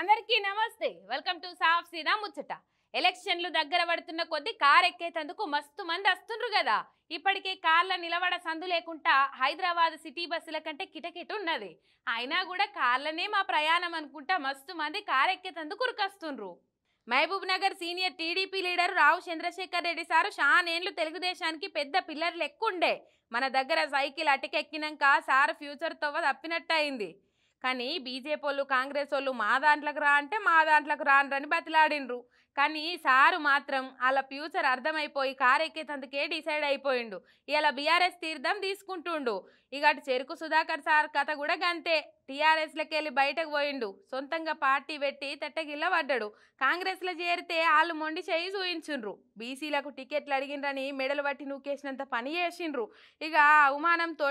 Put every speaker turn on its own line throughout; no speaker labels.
అందరికీ నమస్తే welcome to సాఫ్ సీదా ముచ్చట ఎలక్షన్లు దగ్గర పడుతున్న కొద్ది కార్ ఎక్కేటందుకు మస్తు మంది వస్తుండ్రు కదా ఇప్పటికే కార్ల నిలబడ సందు లేకుండా హైదరాబాద్ సిటీ బస్సుల కంటే కిటకిట ఉన్నది అయినా కూడా కార్లనే మా ప్రయాణం అనుకుంటా మస్తు మంది కార్ ఎక్కేటందుకు ఉరికొస్తుండ్రు Mahbubnagar senior TDP leader Rao Chandrashekhar Reddy sir షానేండ్లు తెలుగుదేశానికి పెద్ద పిల్లర్లు ఉండే మన దగ్గర సైకిల్ అటకెక్కినాక సార్ ఫ్యూచర్తో తప్పినట్టు అయింది కానీ బీజేపీ వాళ్ళు కాంగ్రెస్ వాళ్ళు మా దాంట్లోకి రా అంటే మా దాంట్లోకి రానరని బతిలాడిండ్రు కానీ సారు మాత్రం వాళ్ళ ఫ్యూచర్ అర్థమైపోయి కారెక్కేతందుకే డిసైడ్ అయిపోయిండు ఇలా బీఆర్ఎస్ తీర్థం తీసుకుంటుండు ఇక చెరుకు సుధాకర్ సార్ కథ కూడా గంతే టీఆర్ఎస్లకెళ్ళి బయటకు పోయిండు సొంతంగా పార్టీ పెట్టి తెట్టగిల్ల పడ్డాడు కాంగ్రెస్లో చేరితే వాళ్ళు మొండి చేయి చూయించుండ్రు బీసీలకు టికెట్లు అడిగిండ్రని మెడలు పట్టి నూకేసినంత పని చేసిండ్రు ఇక అవమానంతో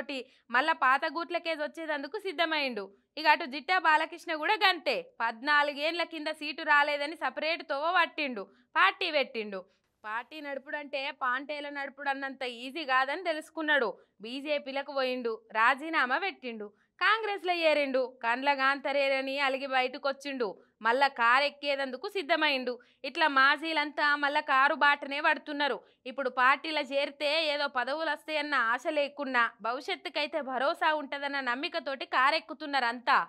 మళ్ళా పాత గూట్లకేసి వచ్చేదందుకు సిద్ధమైండు ఇక అటు జిట్టా బాలకృష్ణ కూడా గంతే పద్నాలుగేళ్ల కింద సీటు రాలేదని సపరేట్ తోవ పట్టిండు పార్టీ పెట్టిండు పార్టీ నడుపుడు అంటే పాంటేల నడుపుడు అన్నంత ఈజీ కాదని తెలుసుకున్నాడు బీజేపీలకు పోయిండు రాజీనామా పెట్టిండు కాంగ్రెస్లో ఏరిండు కండ్ల గాంతరేరని అలిగి బయటకు వచ్చిండు మళ్ళా కారు ఎక్కేదందుకు సిద్ధమైండు ఇట్లా మాజీలంతా మళ్ళా కారు బాటనే పడుతున్నారు ఇప్పుడు పార్టీలో చేరితే ఏదో పదవులు వస్తాయన్న ఆశ లేకున్నా భవిష్యత్తుకైతే భరోసా ఉంటుందన్న నమ్మికతోటి కారెక్కుతున్నారు అంతా